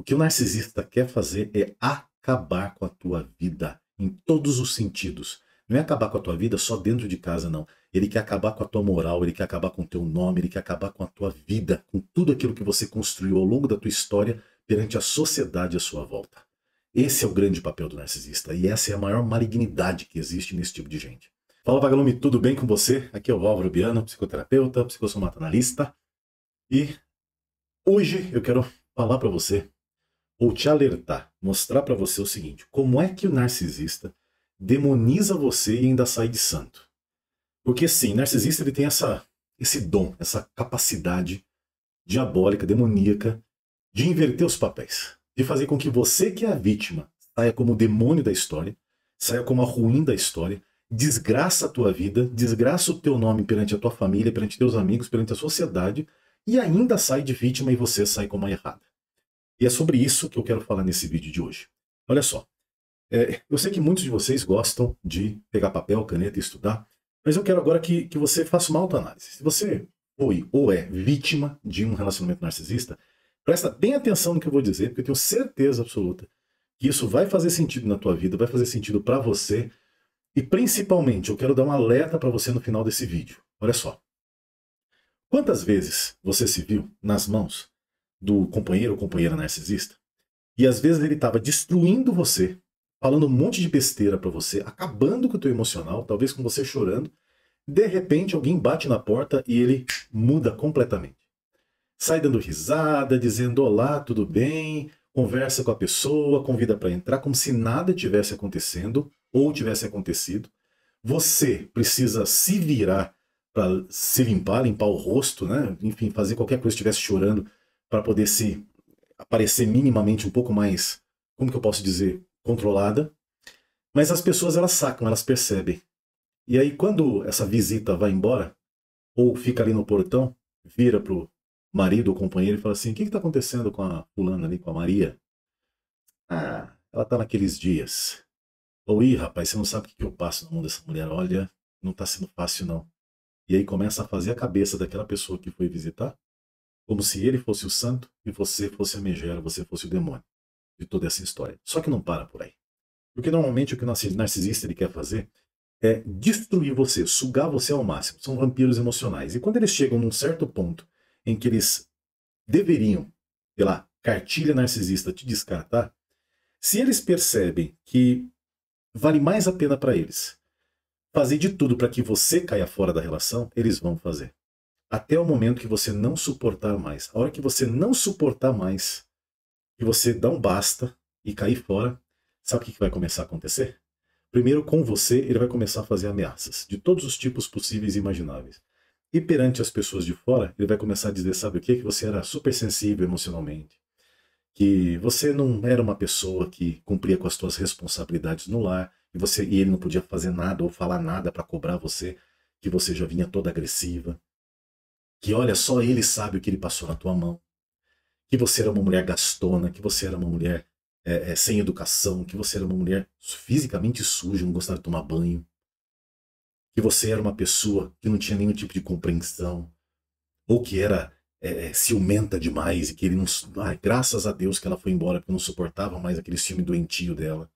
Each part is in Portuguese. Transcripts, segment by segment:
O que o narcisista quer fazer é acabar com a tua vida em todos os sentidos. Não é acabar com a tua vida só dentro de casa, não. Ele quer acabar com a tua moral, ele quer acabar com o teu nome, ele quer acabar com a tua vida, com tudo aquilo que você construiu ao longo da tua história perante a sociedade à sua volta. Esse é o grande papel do narcisista e essa é a maior malignidade que existe nesse tipo de gente. Fala vagalume, tudo bem com você? Aqui é o Álvaro Biano, psicoterapeuta, psicossomatanalista. E hoje eu quero falar para você ou te alertar, mostrar para você o seguinte: como é que o narcisista demoniza você e ainda sai de santo? Porque sim, narcisista ele tem essa esse dom, essa capacidade diabólica, demoníaca de inverter os papéis, de fazer com que você que é a vítima saia como o demônio da história, saia como a ruim da história, desgraça a tua vida, desgraça o teu nome perante a tua família, perante teus amigos, perante a sociedade e ainda sai de vítima e você sai como a errada. E é sobre isso que eu quero falar nesse vídeo de hoje. Olha só, é, eu sei que muitos de vocês gostam de pegar papel, caneta e estudar, mas eu quero agora que, que você faça uma autoanálise. Se você foi ou é vítima de um relacionamento narcisista, presta bem atenção no que eu vou dizer, porque eu tenho certeza absoluta que isso vai fazer sentido na tua vida, vai fazer sentido para você. E principalmente, eu quero dar um alerta para você no final desse vídeo. Olha só. Quantas vezes você se viu nas mãos do companheiro ou companheira narcisista. E às vezes ele estava destruindo você, falando um monte de besteira para você, acabando com o teu emocional, talvez com você chorando. De repente alguém bate na porta e ele muda completamente. Sai dando risada, dizendo olá, tudo bem, conversa com a pessoa, convida para entrar como se nada tivesse acontecendo ou tivesse acontecido. Você precisa se virar para se limpar, limpar o rosto, né? Enfim, fazer qualquer coisa estivesse chorando, para poder se aparecer minimamente um pouco mais, como que eu posso dizer, controlada. Mas as pessoas elas sacam, elas percebem. E aí quando essa visita vai embora ou fica ali no portão, vira pro marido ou companheiro e fala assim: "O que está acontecendo com a fulana ali, com a Maria?" Ah, ela tá naqueles dias. Ou, ih, rapaz, você não sabe o que eu passo na mão dessa mulher. Olha, não tá sendo fácil, não. E aí começa a fazer a cabeça daquela pessoa que foi visitar como se ele fosse o santo e você fosse a megera, você fosse o demônio de toda essa história. Só que não para por aí. Porque normalmente o que o narcisista ele quer fazer é destruir você, sugar você ao máximo. São vampiros emocionais. E quando eles chegam num certo ponto em que eles deveriam, pela cartilha narcisista, te descartar, se eles percebem que vale mais a pena para eles fazer de tudo para que você caia fora da relação, eles vão fazer até o momento que você não suportar mais. A hora que você não suportar mais, que você dá um basta e cair fora, sabe o que vai começar a acontecer? Primeiro, com você, ele vai começar a fazer ameaças, de todos os tipos possíveis e imagináveis. E perante as pessoas de fora, ele vai começar a dizer, sabe o que? Que você era super sensível emocionalmente, que você não era uma pessoa que cumpria com as suas responsabilidades no lar, e, você, e ele não podia fazer nada ou falar nada para cobrar você, que você já vinha toda agressiva, que olha só ele sabe o que ele passou na tua mão, que você era uma mulher gastona, que você era uma mulher é, é, sem educação, que você era uma mulher fisicamente suja, não gostava de tomar banho, que você era uma pessoa que não tinha nenhum tipo de compreensão, ou que era é, é ciumenta demais e que ele não. Ah, graças a Deus que ela foi embora porque não suportava mais aquele ciúme doentio dela.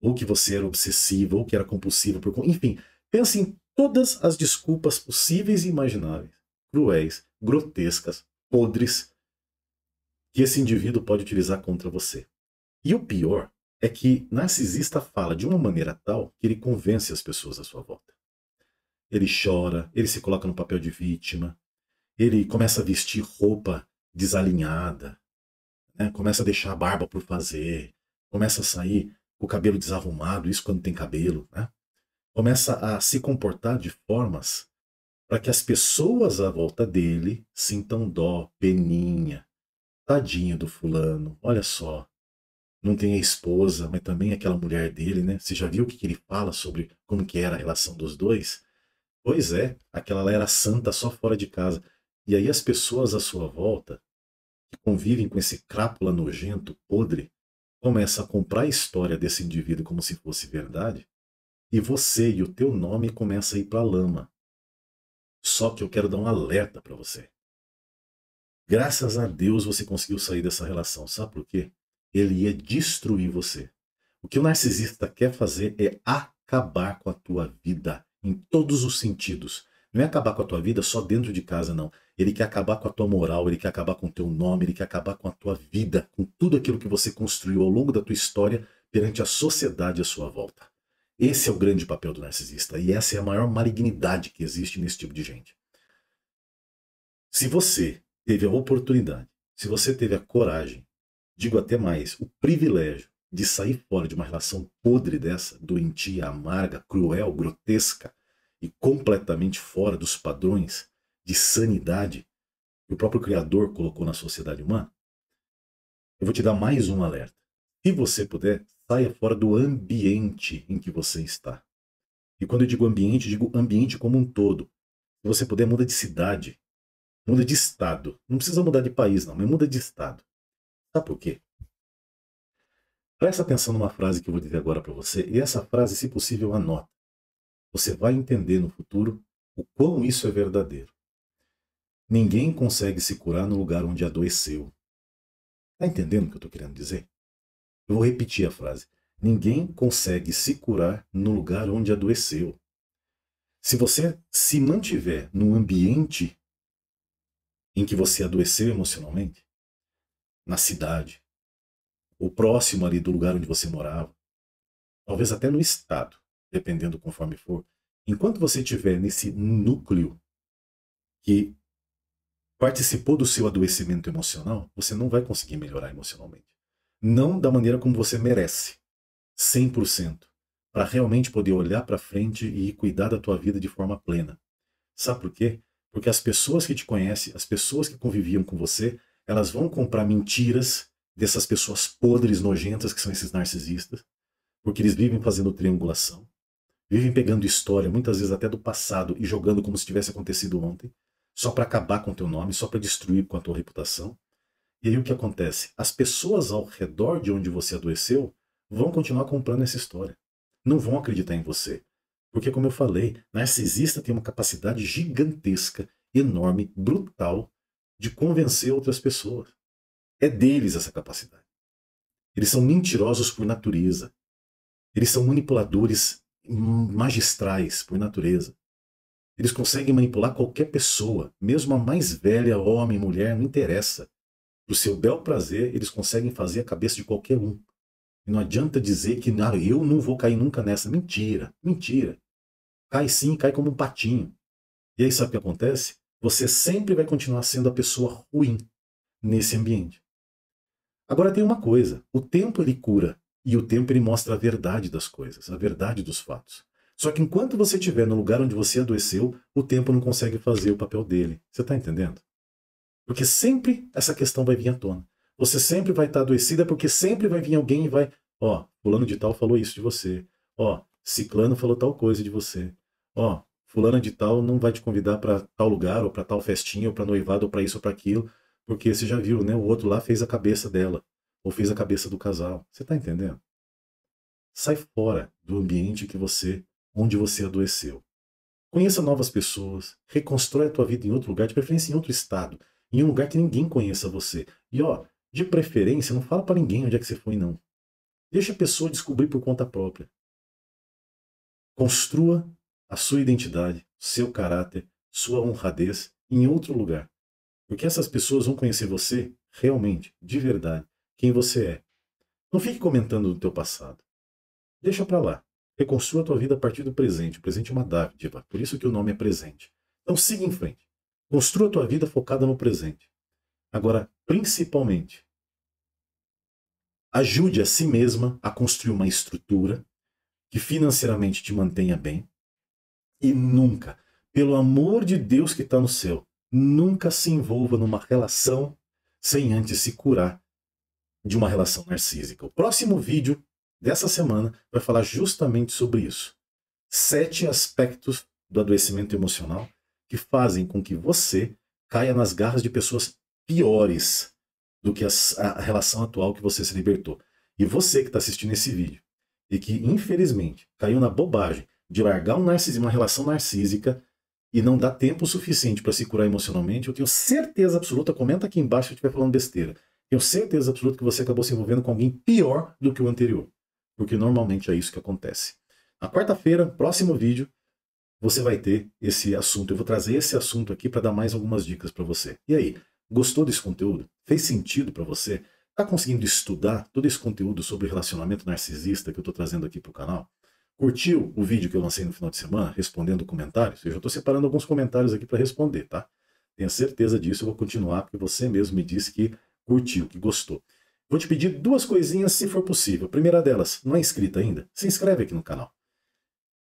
Ou que você era obsessiva, ou que era compulsiva. Por... Enfim, pense em todas as desculpas possíveis e imagináveis cruéis, grotescas, podres que esse indivíduo pode utilizar contra você. E o pior é que narcisista fala de uma maneira tal que ele convence as pessoas à sua volta. Ele chora, ele se coloca no papel de vítima, ele começa a vestir roupa desalinhada, né? começa a deixar a barba por fazer, começa a sair com o cabelo desarrumado, isso quando tem cabelo, né? começa a se comportar de formas para que as pessoas à volta dele sintam dó, peninha. Tadinho do fulano, olha só. Não tem a esposa, mas também aquela mulher dele, né? Você já viu o que ele fala sobre como que era a relação dos dois? Pois é, aquela lá era santa só fora de casa. E aí as pessoas à sua volta, que convivem com esse crápula nojento, podre, começam a comprar a história desse indivíduo como se fosse verdade, e você e o teu nome começam a ir para a lama. Só que eu quero dar um alerta para você. Graças a Deus você conseguiu sair dessa relação. Sabe por quê? Ele ia destruir você. O que o narcisista quer fazer é acabar com a tua vida em todos os sentidos. Não é acabar com a tua vida só dentro de casa, não. Ele quer acabar com a tua moral, ele quer acabar com o teu nome, ele quer acabar com a tua vida, com tudo aquilo que você construiu ao longo da tua história perante a sociedade à sua volta. Esse é o grande papel do narcisista e essa é a maior malignidade que existe nesse tipo de gente. Se você teve a oportunidade, se você teve a coragem, digo até mais, o privilégio de sair fora de uma relação podre dessa, doentia, amarga, cruel, grotesca e completamente fora dos padrões de sanidade que o próprio Criador colocou na sociedade humana, eu vou te dar mais um alerta. Se você puder, saia fora do ambiente em que você está. E quando eu digo ambiente, eu digo ambiente como um todo. Se você puder, muda de cidade, muda de estado. Não precisa mudar de país, não, mas muda de estado. Sabe por quê? Presta atenção numa frase que eu vou dizer agora para você, e essa frase, se possível, anota. Você vai entender no futuro o quão isso é verdadeiro. Ninguém consegue se curar no lugar onde adoeceu. Tá entendendo o que eu estou querendo dizer? Eu vou repetir a frase. Ninguém consegue se curar no lugar onde adoeceu. Se você se mantiver no ambiente em que você adoeceu emocionalmente, na cidade, ou próximo ali do lugar onde você morava, talvez até no estado, dependendo conforme for, enquanto você estiver nesse núcleo que participou do seu adoecimento emocional, você não vai conseguir melhorar emocionalmente não da maneira como você merece, 100%, para realmente poder olhar para frente e cuidar da tua vida de forma plena. Sabe por quê? Porque as pessoas que te conhecem, as pessoas que conviviam com você, elas vão comprar mentiras dessas pessoas podres, nojentas que são esses narcisistas, porque eles vivem fazendo triangulação, vivem pegando história, muitas vezes até do passado, e jogando como se tivesse acontecido ontem, só para acabar com o teu nome, só para destruir com a tua reputação. E aí o que acontece? As pessoas ao redor de onde você adoeceu vão continuar comprando essa história. Não vão acreditar em você. Porque, como eu falei, narcisista tem uma capacidade gigantesca, enorme, brutal de convencer outras pessoas. É deles essa capacidade. Eles são mentirosos por natureza. Eles são manipuladores magistrais por natureza. Eles conseguem manipular qualquer pessoa, mesmo a mais velha, homem, mulher, não interessa do o seu bel prazer, eles conseguem fazer a cabeça de qualquer um. E não adianta dizer que ah, eu não vou cair nunca nessa. Mentira, mentira. Cai sim, cai como um patinho. E aí sabe o que acontece? Você sempre vai continuar sendo a pessoa ruim nesse ambiente. Agora tem uma coisa, o tempo ele cura e o tempo ele mostra a verdade das coisas, a verdade dos fatos. Só que enquanto você estiver no lugar onde você adoeceu, o tempo não consegue fazer o papel dele. Você está entendendo? Porque sempre essa questão vai vir à tona. Você sempre vai estar adoecida porque sempre vai vir alguém e vai, ó, fulano de tal falou isso de você. Ó, ciclano falou tal coisa de você. Ó, fulano de tal não vai te convidar para tal lugar ou para tal festinha ou para noivado ou para isso ou para aquilo, porque você já viu, né? O outro lá fez a cabeça dela ou fez a cabeça do casal. Você tá entendendo? Sai fora do ambiente que você, onde você adoeceu. Conheça novas pessoas, reconstrói a tua vida em outro lugar, de preferência em outro estado em um lugar que ninguém conheça você. E ó, de preferência, não fala para ninguém onde é que você foi, não. Deixa a pessoa descobrir por conta própria. Construa a sua identidade, seu caráter, sua honradez em outro lugar. Porque essas pessoas vão conhecer você realmente, de verdade, quem você é. Não fique comentando do teu passado. Deixa para lá. Reconstrua a tua vida a partir do presente. O presente é uma dádiva, por isso que o nome é presente. Então siga em frente. Construa a tua vida focada no presente. Agora, principalmente, ajude a si mesma a construir uma estrutura que financeiramente te mantenha bem. E nunca, pelo amor de Deus que está no céu, nunca se envolva numa relação sem antes se curar de uma relação narcísica. O próximo vídeo dessa semana vai falar justamente sobre isso. Sete aspectos do adoecimento emocional que fazem com que você caia nas garras de pessoas piores do que a, a relação atual que você se libertou. E você que está assistindo esse vídeo e que, infelizmente, caiu na bobagem de largar um narcisismo, uma relação narcísica e não dá tempo suficiente para se curar emocionalmente, eu tenho certeza absoluta, comenta aqui embaixo se eu estiver falando besteira. Tenho certeza absoluta que você acabou se envolvendo com alguém pior do que o anterior. Porque normalmente é isso que acontece. Na quarta-feira, próximo vídeo, você vai ter esse assunto. Eu vou trazer esse assunto aqui para dar mais algumas dicas para você. E aí, gostou desse conteúdo? Fez sentido para você? Está conseguindo estudar todo esse conteúdo sobre relacionamento narcisista que eu estou trazendo aqui para o canal? Curtiu o vídeo que eu lancei no final de semana, respondendo comentários? Eu já estou separando alguns comentários aqui para responder, tá? Tenha certeza disso, eu vou continuar, porque você mesmo me disse que curtiu, que gostou. Vou te pedir duas coisinhas se for possível. A primeira delas, não é inscrito ainda? Se inscreve aqui no canal.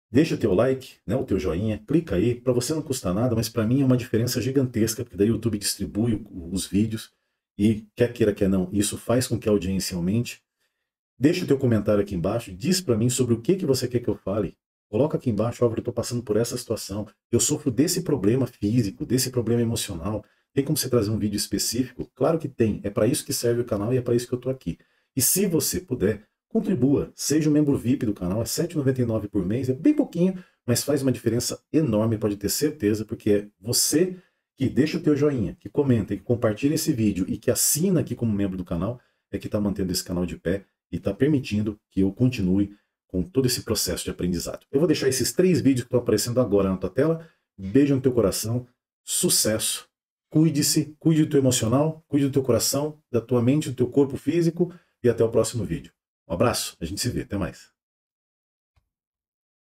Deixa o teu like, né, o teu joinha, clica aí. Para você não custa nada, mas para mim é uma diferença gigantesca, porque daí o YouTube distribui os vídeos e quer queira quer não, isso faz com que a audiência aumente. Deixa o teu comentário aqui embaixo, diz para mim sobre o que que você quer que eu fale. Coloca aqui embaixo, ó, eu estou passando por essa situação, eu sofro desse problema físico, desse problema emocional. Tem como você trazer um vídeo específico? Claro que tem, é para isso que serve o canal e é para isso que eu estou aqui. E se você puder, Contribua, seja um membro VIP do canal, é R$ 7,99 por mês, é bem pouquinho, mas faz uma diferença enorme, pode ter certeza, porque é você que deixa o teu joinha, que comenta, que compartilha esse vídeo e que assina aqui como membro do canal, é que está mantendo esse canal de pé e está permitindo que eu continue com todo esse processo de aprendizado. Eu vou deixar esses três vídeos que estão aparecendo agora na tua tela. Beijo no teu coração, sucesso, cuide-se, cuide do teu emocional, cuide do teu coração, da tua mente, do teu corpo físico e até o próximo vídeo. Um abraço, a gente se vê, até mais.